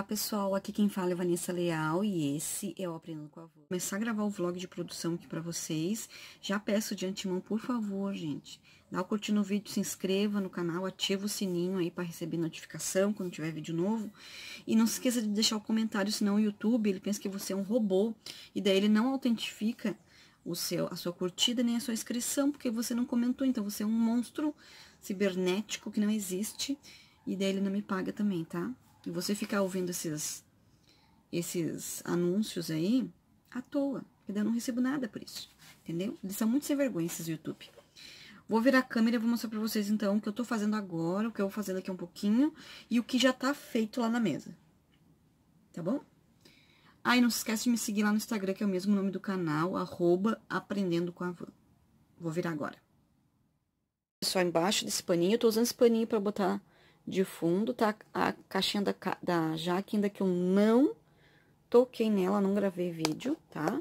Olá pessoal, aqui quem fala é Vanessa Leal e esse é o Aprendendo com a Avô. Vou começar a gravar o vlog de produção aqui para vocês. Já peço de antemão, por favor, gente, dá o curtir no vídeo, se inscreva no canal, ativa o sininho aí para receber notificação quando tiver vídeo novo. E não se esqueça de deixar o comentário, senão o YouTube, ele pensa que você é um robô e daí ele não autentifica o seu, a sua curtida nem a sua inscrição, porque você não comentou, então você é um monstro cibernético que não existe e daí ele não me paga também, tá? E você ficar ouvindo esses, esses anúncios aí à toa, porque eu não recebo nada por isso, entendeu? Eles são muito sem vergonha, esses YouTube. Vou virar a câmera e vou mostrar pra vocês, então, o que eu tô fazendo agora, o que eu vou daqui aqui um pouquinho e o que já tá feito lá na mesa. Tá bom? Ah, não se esquece de me seguir lá no Instagram, que é o mesmo nome do canal, arroba aprendendo com a van. Vou virar agora. Só embaixo desse paninho, eu tô usando esse paninho pra botar de fundo, tá? A caixinha da, da Jaque, ainda que eu não toquei nela, não gravei vídeo, tá?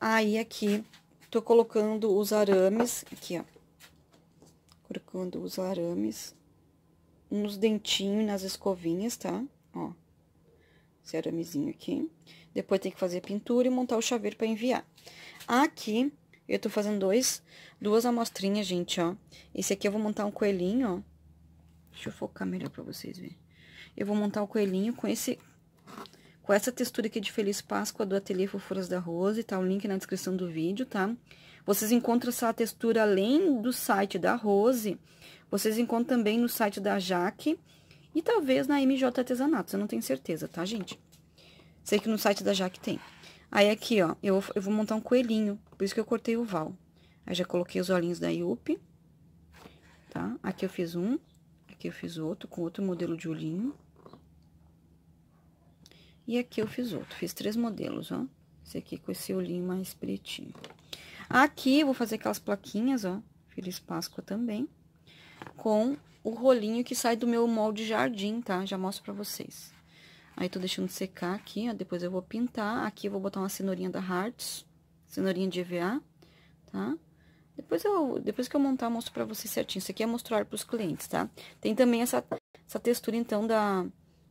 Aí, aqui, tô colocando os arames, aqui, ó. Colocando os arames nos dentinhos, nas escovinhas, tá? Ó, esse aramezinho aqui. Depois tem que fazer a pintura e montar o chaveiro para enviar. Aqui, eu tô fazendo dois, duas amostrinhas, gente, ó. Esse aqui eu vou montar um coelhinho, ó. Deixa eu focar melhor pra vocês verem. Eu vou montar o coelhinho com esse... Com essa textura aqui de Feliz Páscoa do Ateliê Fofuras da Rose, tá? O link na descrição do vídeo, tá? Vocês encontram essa textura além do site da Rose, vocês encontram também no site da Jaque e talvez na MJ Artesanatos, eu não tenho certeza, tá, gente? Sei que no site da Jaque tem. Aí, aqui, ó, eu, eu vou montar um coelhinho, por isso que eu cortei o val. Aí, já coloquei os olhinhos da Yupi, tá? Aqui eu fiz um, Aqui eu fiz outro com outro modelo de olhinho. E aqui eu fiz outro, fiz três modelos, ó. Esse aqui com esse olhinho mais pretinho. Aqui eu vou fazer aquelas plaquinhas, ó, Feliz Páscoa também, com o rolinho que sai do meu molde jardim, tá? Já mostro pra vocês. Aí, tô deixando secar aqui, ó, depois eu vou pintar. Aqui eu vou botar uma cenourinha da Hearts, cenourinha de EVA, tá? Tá? Depois, eu, depois que eu montar, eu mostro pra vocês certinho. Isso aqui é mostrar pros clientes, tá? Tem também essa, essa textura, então, da,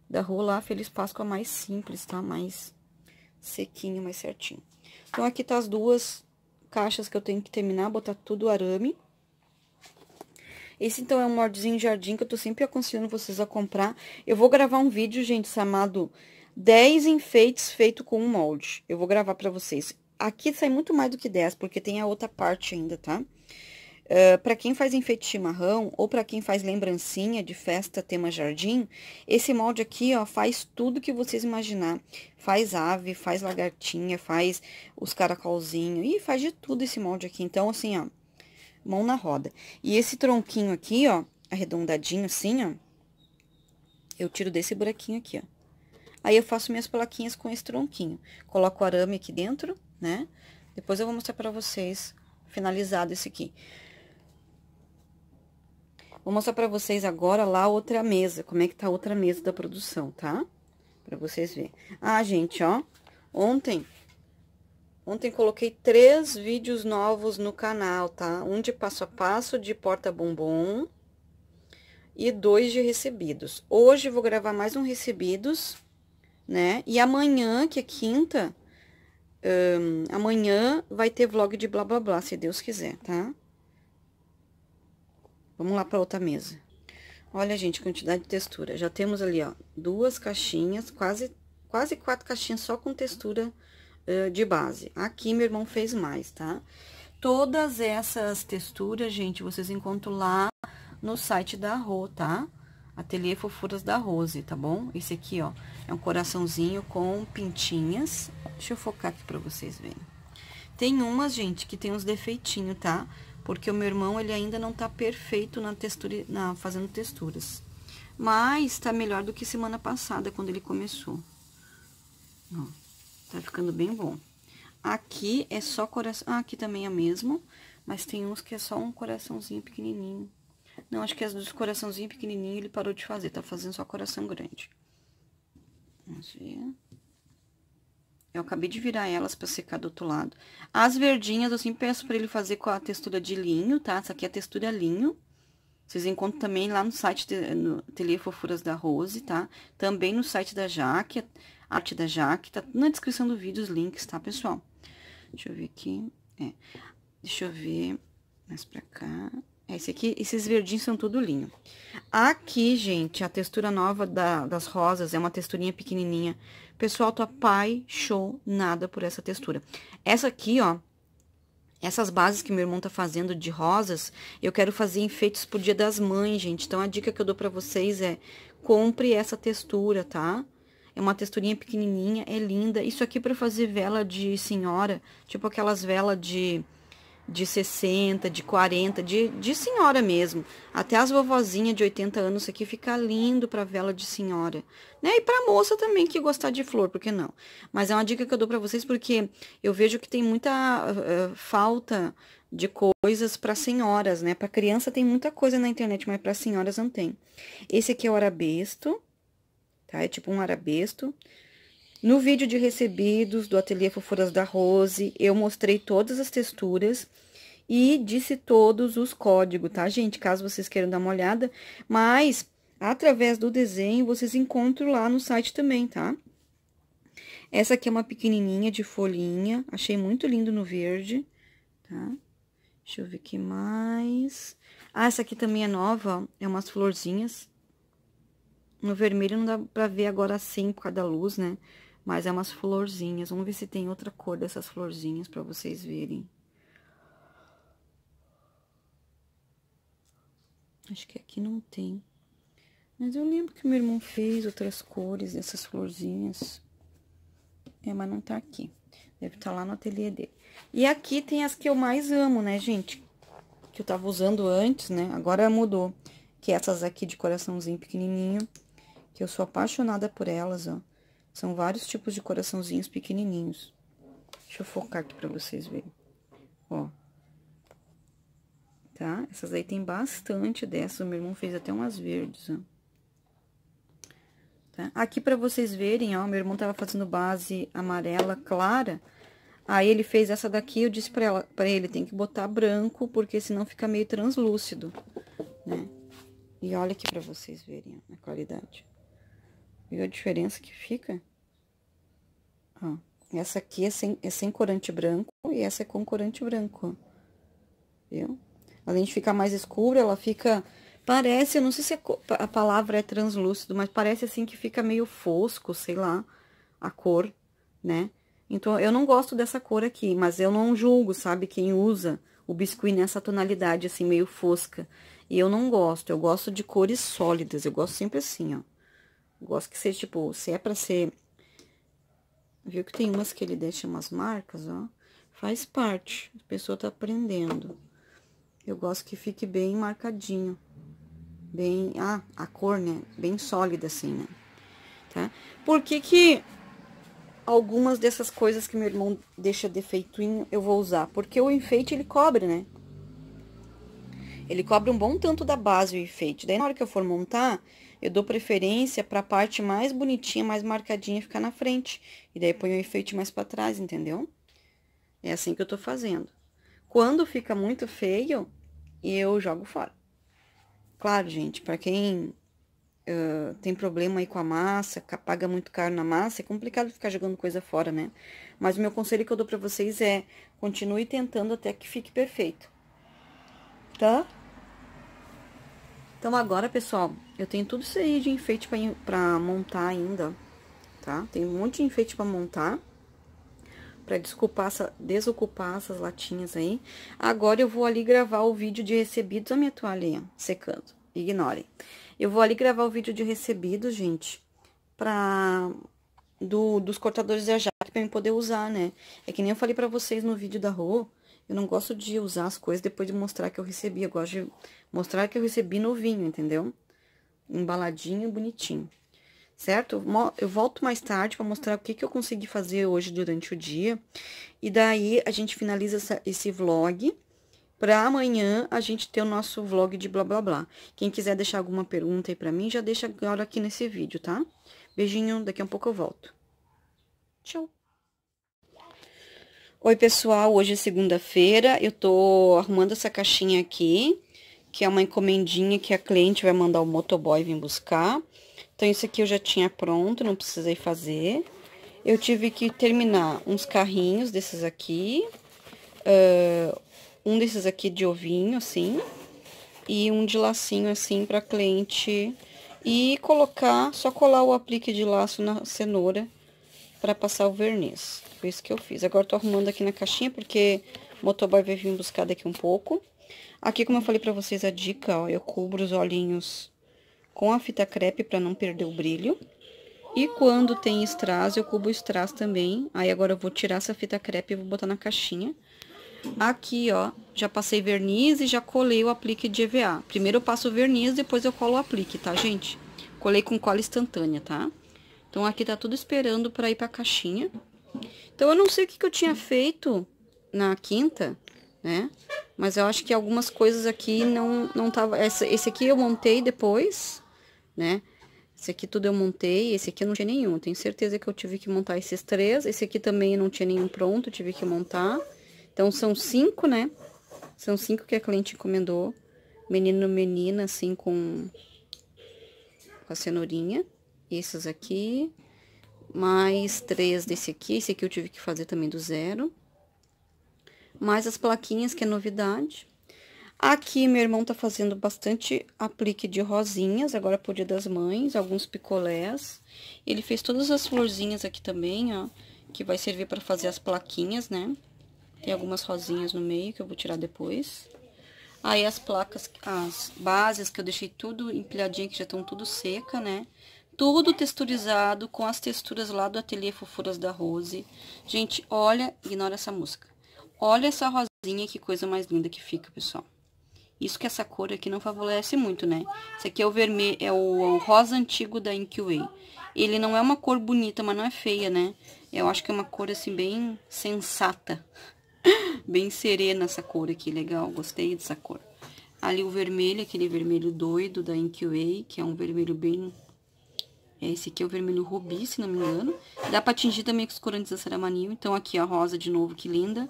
da rola Feliz Páscoa mais simples, tá? Mais sequinho, mais certinho. Então, aqui tá as duas caixas que eu tenho que terminar, botar tudo arame. Esse, então, é um mordezinho jardim que eu tô sempre aconselhando vocês a comprar. Eu vou gravar um vídeo, gente, chamado 10 enfeites feito com um molde. Eu vou gravar pra vocês. Aqui sai muito mais do que 10, porque tem a outra parte ainda, tá? Uh, eh, para quem faz enfeite chimarrão ou para quem faz lembrancinha de festa tema jardim, esse molde aqui, ó, faz tudo que vocês imaginar. Faz ave, faz lagartinha, faz os caracolzinhos, e faz de tudo esse molde aqui. Então, assim, ó, mão na roda. E esse tronquinho aqui, ó, arredondadinho assim, ó, eu tiro desse buraquinho aqui, ó. Aí, eu faço minhas plaquinhas com esse tronquinho. Coloco o arame aqui dentro, né? Depois eu vou mostrar para vocês, finalizado esse aqui. Vou mostrar para vocês agora lá outra mesa, como é que tá a outra mesa da produção, tá? Para vocês verem. Ah, gente, ó, ontem, ontem coloquei três vídeos novos no canal, tá? Um de passo a passo de porta bombom e dois de recebidos. Hoje vou gravar mais um recebidos, né? E amanhã, que é quinta, um, amanhã vai ter vlog de blá blá blá, se Deus quiser, tá? Vamos lá para outra mesa. Olha, gente, quantidade de textura. Já temos ali, ó, duas caixinhas, quase, quase quatro caixinhas só com textura uh, de base. Aqui, meu irmão fez mais, tá? Todas essas texturas, gente, vocês encontram lá no site da Rô, tá? Ateliê Fofuras da Rose, tá bom? Esse aqui, ó, é um coraçãozinho com pintinhas. Deixa eu focar aqui pra vocês verem. Tem umas, gente, que tem uns defeitinhos, tá? Porque o meu irmão, ele ainda não tá perfeito na textura, na, fazendo texturas. Mas tá melhor do que semana passada, quando ele começou. Ó, tá ficando bem bom. Aqui é só coração... Ah, aqui também é mesmo, mas tem uns que é só um coraçãozinho pequenininho. Não, acho que as dos coraçãozinho pequenininho ele parou de fazer, tá fazendo só coração grande. Vamos ver. Eu acabei de virar elas pra secar do outro lado. As verdinhas, eu sempre peço pra ele fazer com a textura de linho, tá? Essa aqui é a textura linho. Vocês encontram também lá no site, no Ateliê Fofuras da Rose, tá? Também no site da Jaque, arte da Jaque. Tá na descrição do vídeo os links, tá, pessoal? Deixa eu ver aqui. É. Deixa eu ver mais pra cá. É, esse aqui, esses verdinhos são tudo linho. Aqui, gente, a textura nova da, das rosas é uma texturinha pequenininha. Pessoal, tô apaixonada por essa textura. Essa aqui, ó, essas bases que meu irmão tá fazendo de rosas, eu quero fazer enfeites pro dia das mães, gente. Então, a dica que eu dou pra vocês é, compre essa textura, tá? É uma texturinha pequenininha, é linda. Isso aqui pra fazer vela de senhora, tipo aquelas velas de de 60, de 40, de, de senhora mesmo. Até as vovozinhas de 80 anos aqui fica lindo para vela de senhora, né? E para moça também que gostar de flor, por que não? Mas é uma dica que eu dou para vocês porque eu vejo que tem muita uh, falta de coisas para senhoras, né? Para criança tem muita coisa na internet, mas para senhoras não tem. Esse aqui é o arabesto, tá? É tipo um arabesto. No vídeo de recebidos do Ateliê Fofuras da Rose, eu mostrei todas as texturas e disse todos os códigos, tá, gente? Caso vocês queiram dar uma olhada, mas através do desenho vocês encontram lá no site também, tá? Essa aqui é uma pequenininha de folhinha, achei muito lindo no verde, tá? Deixa eu ver que mais. Ah, essa aqui também é nova, ó, é umas florzinhas. No vermelho não dá pra ver agora assim, por causa da luz, né? Mas é umas florzinhas. Vamos ver se tem outra cor dessas florzinhas para vocês verem. Acho que aqui não tem. Mas eu lembro que meu irmão fez outras cores dessas florzinhas. É, mas não tá aqui. Deve estar tá lá no ateliê dele. E aqui tem as que eu mais amo, né, gente? Que eu tava usando antes, né? Agora mudou. Que é essas aqui de coraçãozinho pequenininho. Que eu sou apaixonada por elas, ó. São vários tipos de coraçãozinhos pequenininhos. Deixa eu focar aqui pra vocês verem. Ó. Tá? Essas aí tem bastante dessas. O meu irmão fez até umas verdes, ó. Tá? Aqui pra vocês verem, ó. Meu irmão tava fazendo base amarela clara. Aí ele fez essa daqui, eu disse pra, ela, pra ele, tem que botar branco, porque senão fica meio translúcido, né? E olha aqui pra vocês verem ó, a qualidade. Viu a diferença que fica? Ó, essa aqui é sem, é sem corante branco e essa é com corante branco, viu? Além de ficar mais escura, ela fica... Parece, eu não sei se é a palavra é translúcido, mas parece assim que fica meio fosco, sei lá, a cor, né? Então, eu não gosto dessa cor aqui, mas eu não julgo, sabe, quem usa o biscuit nessa tonalidade, assim, meio fosca. E eu não gosto, eu gosto de cores sólidas, eu gosto sempre assim, ó. Gosto que seja, tipo, se é pra ser... Viu que tem umas que ele deixa umas marcas, ó? Faz parte, a pessoa tá aprendendo. Eu gosto que fique bem marcadinho. Bem... Ah, a cor, né? Bem sólida, assim, né? Tá? Por que que algumas dessas coisas que meu irmão deixa defeituinho eu vou usar? Porque o enfeite, ele cobre, né? Ele cobre um bom tanto da base o enfeite. Daí, na hora que eu for montar eu dou preferência para a parte mais bonitinha, mais marcadinha ficar na frente. E daí ponho o enfeite mais para trás, entendeu? É assim que eu tô fazendo. Quando fica muito feio, eu jogo fora. Claro, gente, para quem uh, tem problema aí com a massa, paga muito caro na massa, é complicado ficar jogando coisa fora, né? Mas o meu conselho que eu dou para vocês é continue tentando até que fique perfeito. Tá? Então, agora, pessoal, eu tenho tudo isso aí de enfeite pra, pra montar ainda, tá? Tem um monte de enfeite pra montar, pra desculpar essa, desocupar essas latinhas aí. Agora, eu vou ali gravar o vídeo de recebidos, da minha toalhinha secando, ignorem. Eu vou ali gravar o vídeo de recebidos, gente, pra... Do, dos cortadores de jaque pra eu poder usar, né? É que nem eu falei pra vocês no vídeo da Rô, eu não gosto de usar as coisas depois de mostrar que eu recebi, eu gosto de Mostrar que eu recebi novinho, entendeu? Embaladinho, bonitinho. Certo? Eu volto mais tarde para mostrar o que, que eu consegui fazer hoje durante o dia. E daí, a gente finaliza essa, esse vlog para amanhã a gente ter o nosso vlog de blá blá blá. Quem quiser deixar alguma pergunta aí para mim, já deixa agora aqui nesse vídeo, tá? Beijinho, daqui a um pouco eu volto. Tchau. Oi, pessoal, hoje é segunda-feira, eu tô arrumando essa caixinha aqui que é uma encomendinha que a cliente vai mandar o motoboy vir buscar. Então, isso aqui eu já tinha pronto, não precisei fazer. Eu tive que terminar uns carrinhos desses aqui, uh, um desses aqui de ovinho, assim, e um de lacinho, assim, para cliente. E colocar, só colar o aplique de laço na cenoura para passar o verniz. Foi isso que eu fiz. Agora, tô arrumando aqui na caixinha, porque o motoboy vai vir buscar daqui um pouco. Aqui, como eu falei pra vocês, a dica, ó, eu cubro os olhinhos com a fita crepe pra não perder o brilho. E quando tem strass, eu cubo strass também. Aí, agora eu vou tirar essa fita crepe e vou botar na caixinha. Aqui, ó, já passei verniz e já colei o aplique de EVA. Primeiro eu passo o verniz, depois eu colo o aplique, tá, gente? Colei com cola instantânea, tá? Então, aqui tá tudo esperando pra ir pra caixinha. Então, eu não sei o que, que eu tinha feito na quinta, né? Mas eu acho que algumas coisas aqui não, não tava... Essa, esse aqui eu montei depois, né? Esse aqui tudo eu montei, esse aqui eu não tinha nenhum. Tenho certeza que eu tive que montar esses três. Esse aqui também eu não tinha nenhum pronto, tive que montar. Então, são cinco, né? São cinco que a cliente encomendou. Menino, menina, assim, com, com a cenourinha. Esses aqui. Mais três desse aqui. Esse aqui eu tive que fazer também do zero mais as plaquinhas, que é novidade. Aqui, meu irmão tá fazendo bastante aplique de rosinhas, agora por Dia das Mães, alguns picolés. Ele fez todas as florzinhas aqui também, ó, que vai servir para fazer as plaquinhas, né? Tem algumas rosinhas no meio que eu vou tirar depois. Aí as placas, as bases que eu deixei tudo empilhadinha, que já estão tudo seca, né? Tudo texturizado com as texturas lá do Ateliê Fofuras da Rose. Gente, olha, ignora essa música. Olha essa rosinha, que coisa mais linda que fica, pessoal. Isso que essa cor aqui não favorece muito, né? Esse aqui é o vermelho, é o, é o rosa antigo da Inkway. Ele não é uma cor bonita, mas não é feia, né? Eu acho que é uma cor, assim, bem sensata. bem serena essa cor aqui, legal. Gostei dessa cor. Ali o vermelho, aquele vermelho doido da Inkway, que é um vermelho bem... É, esse aqui é o vermelho rubi, se não me engano. Dá pra atingir também com os corantes da Saramaniu. Então, aqui a rosa de novo, que linda.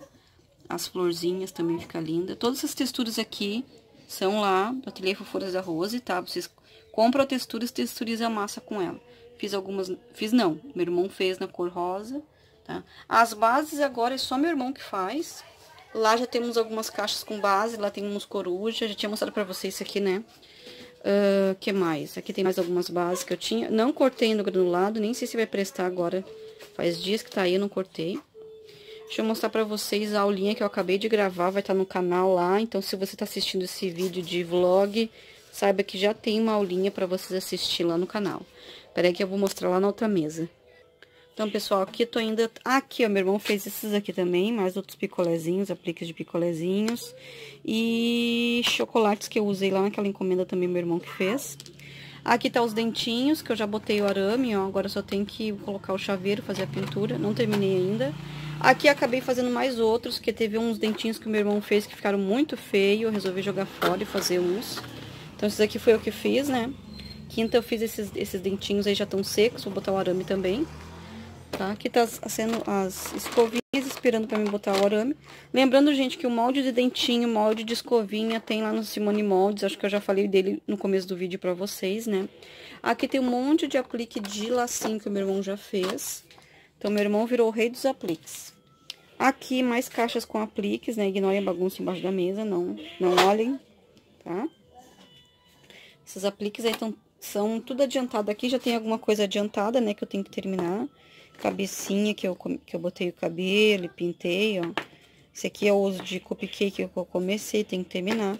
As florzinhas também fica linda. Todas essas texturas aqui são lá do Ateliê Fofuras da Rose, tá? Vocês compram a textura e texturizam a massa com ela. Fiz algumas... Fiz não, meu irmão fez na cor rosa, tá? As bases agora é só meu irmão que faz. Lá já temos algumas caixas com base, lá tem uns corujas já tinha mostrado pra vocês isso aqui, né? Uh, que mais? Aqui tem mais algumas bases que eu tinha. Não cortei no granulado, nem sei se vai prestar agora. Faz dias que tá aí, eu não cortei. Deixa eu mostrar pra vocês a aulinha que eu acabei de gravar, vai estar tá no canal lá. Então, se você tá assistindo esse vídeo de vlog, saiba que já tem uma aulinha pra vocês assistir lá no canal. Peraí que eu vou mostrar lá na outra mesa. Então, pessoal, aqui tô ainda... Aqui, ó, meu irmão fez esses aqui também, mais outros picolézinhos, apliques de picolézinhos. E chocolates que eu usei lá naquela encomenda também, meu irmão que fez. Aqui tá os dentinhos, que eu já botei o arame, ó. Agora só tem que colocar o chaveiro, fazer a pintura. Não terminei ainda. Aqui acabei fazendo mais outros, que teve uns dentinhos que o meu irmão fez que ficaram muito feio. Eu resolvi jogar fora e fazer uns. Então, esses aqui foi o que fiz, né? Quinta eu fiz esses, esses dentinhos aí já estão secos, vou botar o arame também. Tá? Aqui tá sendo as escovinhas esperando para me botar o arame. Lembrando, gente, que o molde de dentinho, molde de escovinha tem lá no Simone Moldes. Acho que eu já falei dele no começo do vídeo para vocês, né? Aqui tem um monte de aplique de lacinho que o meu irmão já fez. Então, meu irmão virou o rei dos apliques. Aqui, mais caixas com apliques, né? Ignorem a bagunça embaixo da mesa, não, não olhem, tá? Esses apliques aí tão, são tudo adiantado aqui. Já tem alguma coisa adiantada, né? Que eu tenho que terminar. Cabecinha que eu, que eu botei o cabelo e pintei, ó. Esse aqui é o uso de cupcake que eu comecei, tem que terminar.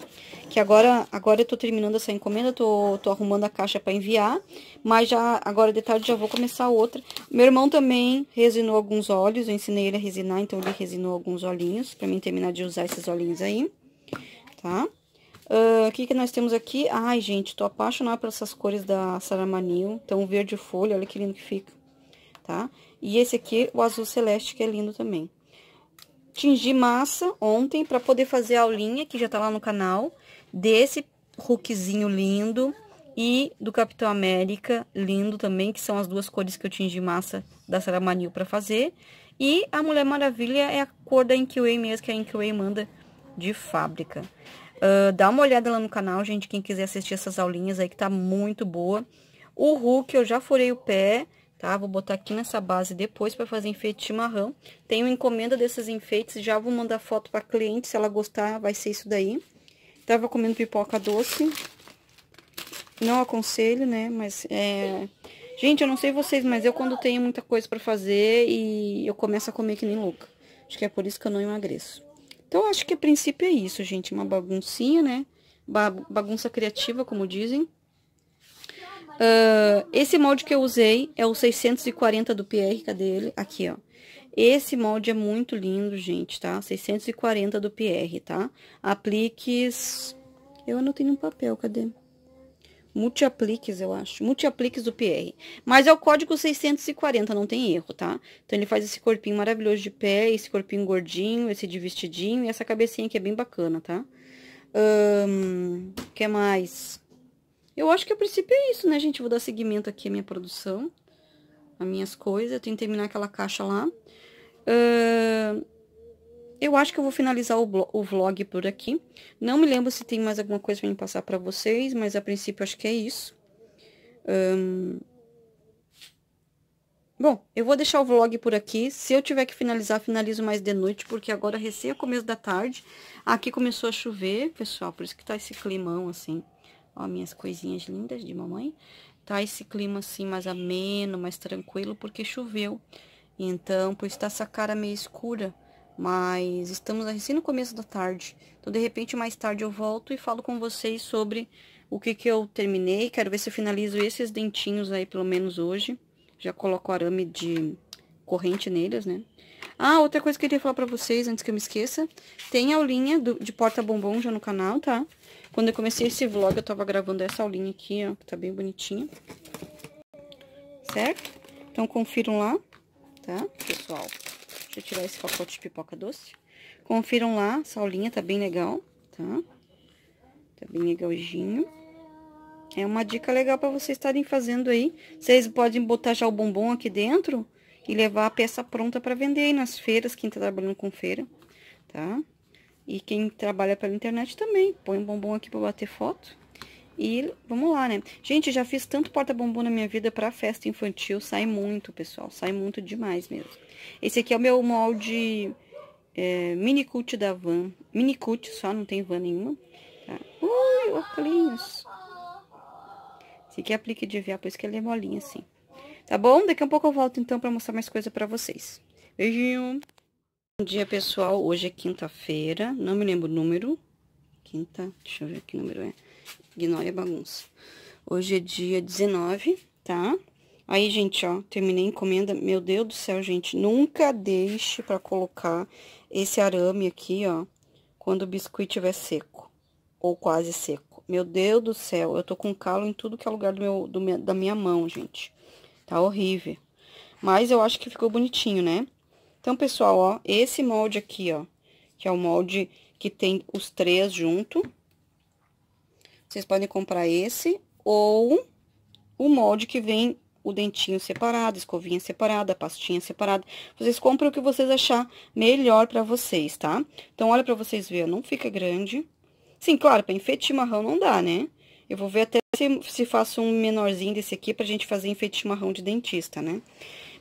Que agora, agora eu tô terminando essa encomenda, tô, tô arrumando a caixa para enviar. Mas já, agora de tarde já vou começar outra. Meu irmão também resinou alguns olhos, eu ensinei ele a resinar, então ele resinou alguns olhinhos. para mim terminar de usar esses olhinhos aí, tá? O uh, que que nós temos aqui? Ai, gente, tô apaixonada por essas cores da Saramanil. Então, verde folha, olha que lindo que fica, tá? E esse aqui, o azul celeste, que é lindo também tingi massa ontem para poder fazer a aulinha, que já tá lá no canal, desse Hulkzinho lindo e do Capitão América lindo também, que são as duas cores que eu tingi massa da Saramanil para fazer. E a Mulher Maravilha é a cor da Inkway mesmo, que a Inkway manda de fábrica. Uh, dá uma olhada lá no canal, gente, quem quiser assistir essas aulinhas aí, que tá muito boa. O Hulk, eu já furei o pé, tá? Vou botar aqui nessa base depois para fazer enfeite de Tenho encomenda desses enfeites, já vou mandar foto para cliente, se ela gostar, vai ser isso daí. Tava comendo pipoca doce. Não aconselho, né? Mas é... Gente, eu não sei vocês, mas eu quando tenho muita coisa para fazer e eu começo a comer que nem louca. Acho que é por isso que eu não emagreço. Então, acho que a princípio é isso, gente. Uma baguncinha, né? Ba bagunça criativa, como dizem. Uh, esse molde que eu usei é o 640 do PR, cadê ele? Aqui, ó. Esse molde é muito lindo, gente, tá? 640 do PR, tá? Apliques... Eu anotei num papel, cadê? Multiapliques, eu acho. Multiapliques do PR. Mas é o código 640, não tem erro, tá? Então, ele faz esse corpinho maravilhoso de pé, esse corpinho gordinho, esse de vestidinho e essa cabecinha que é bem bacana, tá? O um, que mais? Eu acho que a princípio é isso, né, gente? Eu vou dar seguimento aqui à minha produção, às minhas coisas. Eu tenho que terminar aquela caixa lá. Uh, eu acho que eu vou finalizar o, o, vlog por aqui. Não me lembro se tem mais alguma coisa pra me passar pra vocês, mas a princípio acho que é isso. Um, Bom, eu vou deixar o vlog por aqui. Se eu tiver que finalizar, finalizo mais de noite, porque agora recém é começo da tarde. Aqui começou a chover, pessoal, por isso que tá esse climão, assim. Ó, minhas coisinhas lindas de mamãe. Tá esse clima assim mais ameno, mais tranquilo, porque choveu. Então, por estar tá essa cara meio escura, mas estamos assim no começo da tarde. Então, de repente, mais tarde eu volto e falo com vocês sobre o que que eu terminei. Quero ver se eu finalizo esses dentinhos aí, pelo menos hoje. Já coloco arame de corrente neles, né? Ah, outra coisa que eu queria falar pra vocês, antes que eu me esqueça. Tem aulinha do, de porta-bombom já no canal, tá? Quando eu comecei esse vlog, eu tava gravando essa aulinha aqui, ó, que tá bem bonitinha. Certo? Então, confiram lá, tá? Pessoal, deixa eu tirar esse pacote de pipoca doce. Confiram lá, essa aulinha tá bem legal, tá? Tá bem legalzinho. É uma dica legal para vocês estarem fazendo aí. Vocês podem botar já o bombom aqui dentro e levar a peça pronta para vender aí nas feiras, quem tá trabalhando com feira, tá? E quem trabalha pela internet também, põe um bombom aqui para bater foto. E vamos lá, né? Gente, já fiz tanto porta-bombom na minha vida para festa infantil, sai muito, pessoal, sai muito demais mesmo. Esse aqui é o meu molde é, mini cut da van, mini cut só, não tem van nenhuma. Tá? Ui, óculos! Esse aqui é aplique de VA, por isso que ele é molinho assim. Tá bom? Daqui a pouco eu volto então para mostrar mais coisa para vocês. Beijinho! Bom dia, pessoal. Hoje é quinta-feira, não me lembro o número. Quinta, deixa eu ver que número é. Ignore a bagunça. Hoje é dia 19, tá? Aí, gente, ó, terminei a encomenda. Meu Deus do céu, gente, nunca deixe pra colocar esse arame aqui, ó, quando o biscoito estiver seco. Ou quase seco. Meu Deus do céu, eu tô com calo em tudo que é lugar do meu, do minha, da minha mão, gente. Tá horrível. Mas eu acho que ficou bonitinho, né? Então, pessoal, ó, esse molde aqui, ó, que é o molde que tem os três junto. Vocês podem comprar esse ou o molde que vem o dentinho separado, escovinha separada, pastinha separada. Vocês compram o que vocês achar melhor para vocês, tá? Então, olha para vocês verem, não fica grande. Sim, claro, para enfeite chimarrão não dá, né? Eu vou ver até se, se faço um menorzinho desse aqui pra gente fazer enfeite chimarrão de dentista, né?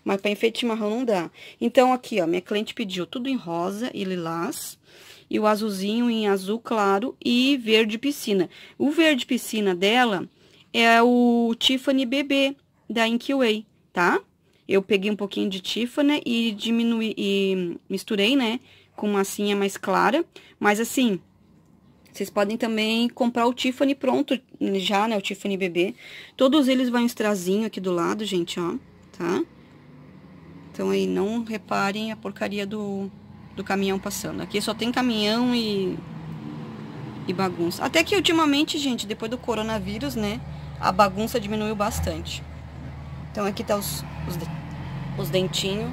Mas para enfeite marrom não dá. Então, aqui, ó, minha cliente pediu tudo em rosa e lilás. E o azulzinho em azul claro e verde piscina. O verde piscina dela é o Tiffany BB da Inkway, tá? Eu peguei um pouquinho de Tiffany e diminui e misturei, né, com massinha mais clara, mas assim, vocês podem também comprar o Tiffany pronto já, né, o Tiffany bebê. Todos eles vão em estrazinho aqui do lado, gente, ó, tá? Então aí não reparem a porcaria do, do caminhão passando. Aqui só tem caminhão e, e bagunça. Até que ultimamente, gente, depois do coronavírus, né? A bagunça diminuiu bastante. Então aqui tá os, os, os dentinhos.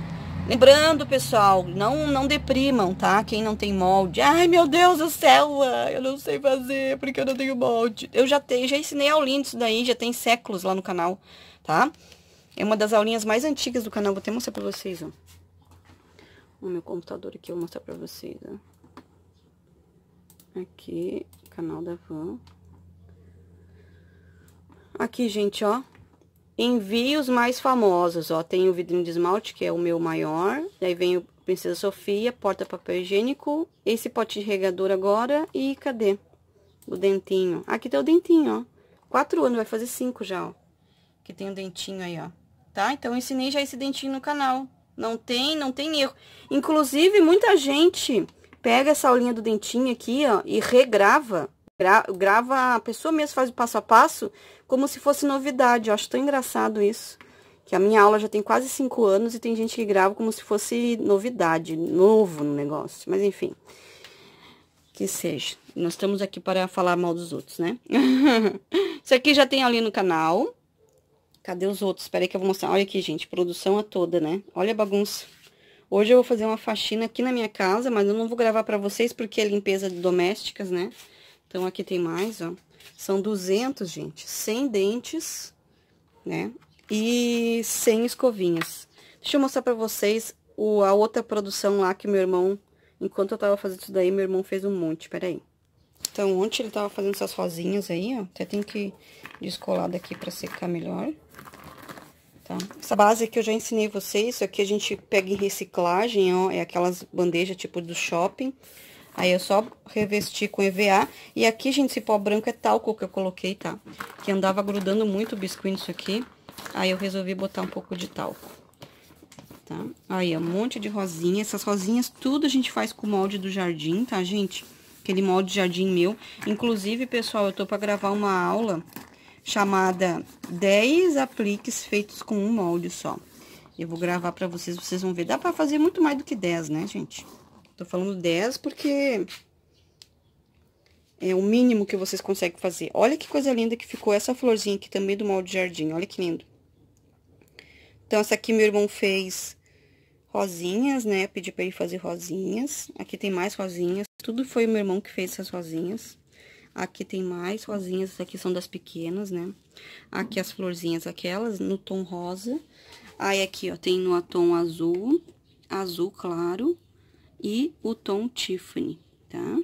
Lembrando, pessoal, não, não deprimam, tá? Quem não tem molde. Ai, meu Deus do céu, eu não sei fazer porque eu não tenho molde. Eu já, te, já ensinei ao lindo isso daí, já tem séculos lá no canal, tá? É uma das aulinhas mais antigas do canal, vou até mostrar pra vocês, ó. O meu computador aqui, eu vou mostrar pra vocês, ó. Aqui, canal da Van. Aqui, gente, ó. Envios mais famosos, ó. Tem o vidrinho de esmalte, que é o meu maior. Daí vem o Princesa Sofia, porta-papel higiênico. Esse pote de regador agora. E cadê? O dentinho. Aqui tem tá o dentinho, ó. Quatro anos, vai fazer cinco já, ó. Que tem o um dentinho aí, ó tá? Então, eu ensinei já esse dentinho no canal. Não tem, não tem erro. Inclusive, muita gente pega essa aulinha do dentinho aqui, ó, e regrava. Gra grava, a pessoa mesmo faz o passo a passo, como se fosse novidade. Eu acho tão engraçado isso. Que a minha aula já tem quase cinco anos e tem gente que grava como se fosse novidade, novo no negócio. Mas, enfim, que seja. Nós estamos aqui para falar mal dos outros, né? isso aqui já tem ali no canal. Cadê os outros? Espera aí que eu vou mostrar. Olha aqui, gente, produção a toda, né? Olha a bagunça. Hoje eu vou fazer uma faxina aqui na minha casa, mas eu não vou gravar pra vocês porque é limpeza de domésticas, né? Então, aqui tem mais, ó. São 200, gente, 100 dentes, né? E 100 escovinhas. Deixa eu mostrar pra vocês o, a outra produção lá que meu irmão... Enquanto eu tava fazendo isso daí, meu irmão fez um monte, peraí. Então, ontem ele tava fazendo essas rosinhas aí, ó. Até tem que descolar daqui pra secar melhor tá? Essa base aqui eu já ensinei vocês, isso é aqui a gente pega em reciclagem, ó, é aquelas bandejas tipo do shopping. Aí eu só revesti com EVA. E aqui, gente, esse pó branco é talco que eu coloquei, tá? Que andava grudando muito o biscuit nisso aqui. Aí eu resolvi botar um pouco de talco, tá? Aí, um monte de rosinha. Essas rosinhas tudo a gente faz com molde do jardim, tá, gente? Aquele molde de jardim meu. Inclusive, pessoal, eu tô pra gravar uma aula chamada 10 apliques feitos com um molde só. Eu vou gravar para vocês, vocês vão ver. Dá para fazer muito mais do que 10, né, gente? Tô falando 10 porque é o mínimo que vocês conseguem fazer. Olha que coisa linda que ficou essa florzinha aqui também do molde jardim, olha que lindo. Então, essa aqui meu irmão fez rosinhas, né? Pedi pra ele fazer rosinhas. Aqui tem mais rosinhas. Tudo foi o meu irmão que fez essas rosinhas. Aqui tem mais rosinhas, essas aqui são das pequenas, né? Aqui as florzinhas aquelas, no tom rosa. Aí aqui, ó, tem no tom azul, azul claro e o tom Tiffany, tá?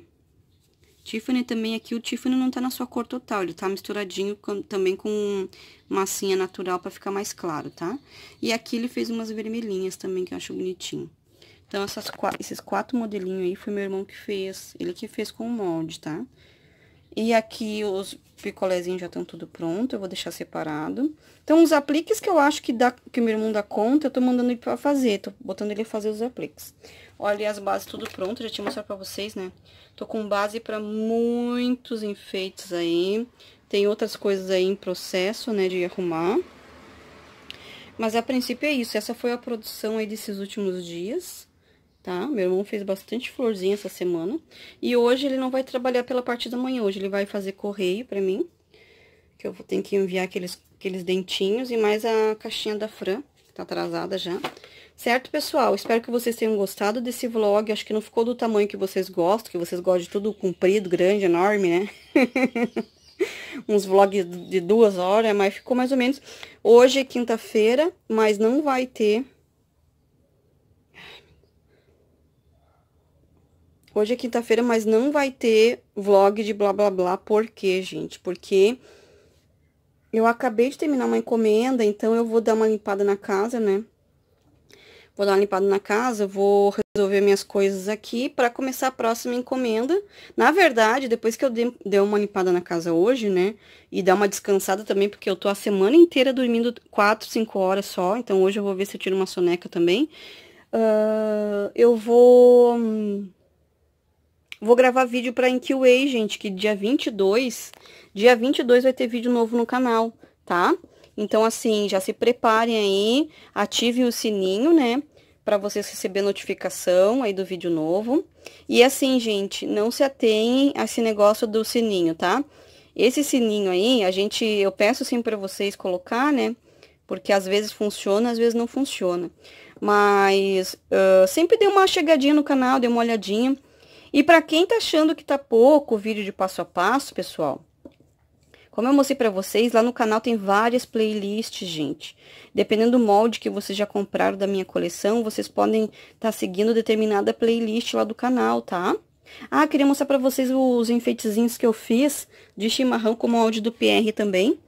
Tiffany também aqui, o Tiffany não tá na sua cor total, ele tá misturadinho com, também com massinha natural pra ficar mais claro, tá? E aqui ele fez umas vermelhinhas também, que eu acho bonitinho. Então, essas, esses quatro modelinhos aí foi meu irmão que fez, ele que fez com o molde, tá? Tá? E aqui os picolézinhos já estão tudo pronto, eu vou deixar separado. Então, os apliques que eu acho que, dá, que o meu irmão dá conta, eu tô mandando ele pra fazer, tô botando ele fazer os apliques. Olha, as bases tudo pronto, já tinha mostrado pra vocês, né? Tô com base pra muitos enfeites aí, tem outras coisas aí em processo, né, de arrumar. Mas, a princípio, é isso, essa foi a produção aí desses últimos dias tá? Meu irmão fez bastante florzinha essa semana. E hoje ele não vai trabalhar pela parte da manhã, hoje ele vai fazer correio pra mim. Que eu vou ter que enviar aqueles, aqueles dentinhos e mais a caixinha da Fran, que tá atrasada já. Certo, pessoal? Espero que vocês tenham gostado desse vlog. Acho que não ficou do tamanho que vocês gostam, que vocês gostam de tudo comprido, grande, enorme, né? uns vlogs de duas horas, mas ficou mais ou menos. Hoje é quinta-feira, mas não vai ter Hoje é quinta-feira, mas não vai ter vlog de blá blá blá. Por quê, gente? Porque eu acabei de terminar uma encomenda, então eu vou dar uma limpada na casa, né? Vou dar uma limpada na casa, vou resolver minhas coisas aqui para começar a próxima encomenda. Na verdade, depois que eu der dei uma limpada na casa hoje, né? E dar uma descansada também, porque eu tô a semana inteira dormindo 4, 5 horas só. Então, hoje eu vou ver se eu tiro uma soneca também. Uh, eu vou hum, Vou gravar vídeo pra Inkiway, gente, que dia 22, dia 22 vai ter vídeo novo no canal, tá? Então, assim, já se preparem aí, ativem o sininho, né? Pra vocês receberem notificação aí do vídeo novo. E assim, gente, não se atenham a esse negócio do sininho, tá? Esse sininho aí, a gente, eu peço sim pra vocês colocar, né? Porque às vezes funciona, às vezes não funciona. Mas uh, sempre dê uma chegadinha no canal, dê uma olhadinha e para quem tá achando que tá pouco o vídeo de passo a passo, pessoal, como eu mostrei para vocês, lá no canal tem várias playlists, gente. Dependendo do molde que vocês já compraram da minha coleção, vocês podem estar tá seguindo determinada playlist lá do canal, tá? Ah, queria mostrar para vocês os enfeitezinhos que eu fiz de chimarrão com molde do PR também.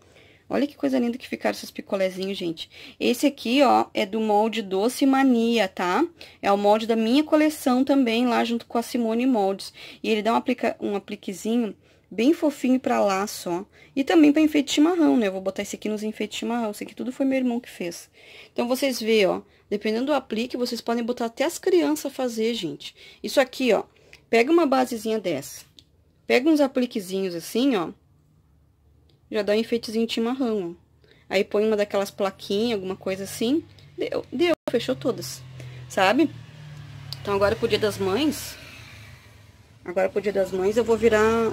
Olha que coisa linda que ficaram esses picolézinhos, gente. Esse aqui, ó, é do molde Doce Mania, tá? É o molde da minha coleção também, lá junto com a Simone Moldes. E ele dá um, aplica, um apliquezinho bem fofinho pra laço, ó. E também pra enfeite chimarrão, né? Eu vou botar esse aqui nos enfeites chimarrão. Esse aqui tudo foi meu irmão que fez. Então, vocês vê, ó. Dependendo do aplique, vocês podem botar até as crianças a fazer, gente. Isso aqui, ó. Pega uma basezinha dessa. Pega uns apliquezinhos assim, ó já dá um enfeitezinho chimarrão, ó. Aí põe uma daquelas plaquinhas, alguma coisa assim. Deu, deu, fechou todas, sabe? Então agora pro dia das mães, agora pro dia das mães eu vou virar...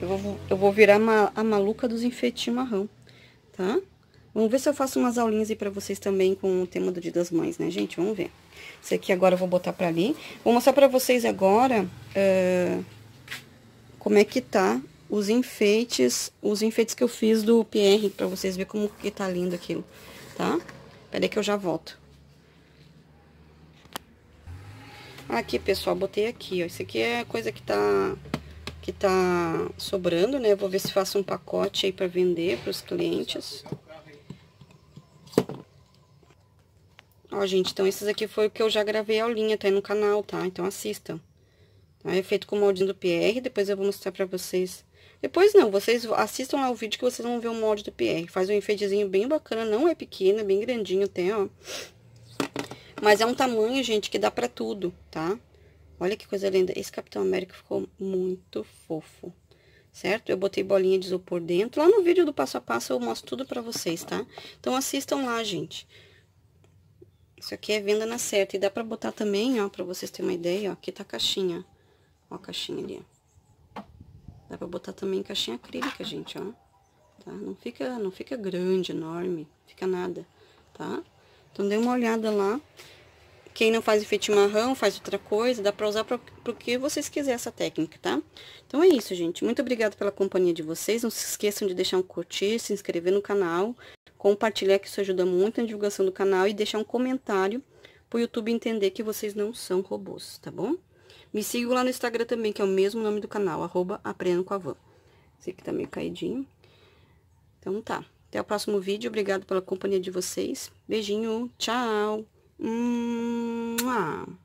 Eu vou, eu vou virar a maluca dos enfeites chimarrão, tá? Vamos ver se eu faço umas aulinhas aí pra vocês também com o tema do Dia das Mães, né, gente? Vamos ver. Isso aqui agora eu vou botar pra ali. Vou mostrar pra vocês agora uh, como é que tá os enfeites, os enfeites que eu fiz do PR pra vocês verem como que tá lindo aquilo, tá? Peraí que eu já volto. Aqui, pessoal, botei aqui, ó. Isso aqui é coisa que tá, que tá sobrando, né? Vou ver se faço um pacote aí pra vender pros clientes. Ó, gente, então esses aqui foi o que eu já gravei a aulinha, tá aí no canal, tá? Então assistam. Tá? É feito com o moldinho do PR, depois eu vou mostrar pra vocês depois não, vocês assistam lá o vídeo que vocês vão ver o molde do PR. Faz um enfeitezinho bem bacana, não é pequeno, é bem grandinho até, ó. Mas é um tamanho, gente, que dá pra tudo, tá? Olha que coisa linda. Esse Capitão América ficou muito fofo, certo? Eu botei bolinha de isopor dentro. Lá no vídeo do passo a passo eu mostro tudo pra vocês, tá? Então, assistam lá, gente. Isso aqui é venda na certa. E dá pra botar também, ó, pra vocês terem uma ideia, ó. Aqui tá a caixinha. Ó a caixinha ali, ó. Dá pra botar também em caixinha acrílica, gente, ó. Tá? Não fica, não fica grande, enorme, fica nada, tá? Então, dê uma olhada lá. Quem não faz efeito marrão, faz outra coisa, dá pra usar pro, pro que vocês quiserem essa técnica, tá? Então, é isso, gente. Muito obrigada pela companhia de vocês. Não se esqueçam de deixar um curtir, se inscrever no canal, compartilhar, que isso ajuda muito na divulgação do canal, e deixar um comentário pro YouTube entender que vocês não são robôs, tá bom? Me sigam lá no Instagram também, que é o mesmo nome do canal, arroba aprendo com a van. Esse aqui tá meio caidinho. Então, tá. Até o próximo vídeo. Obrigado pela companhia de vocês. Beijinho. Tchau. Hum, mua.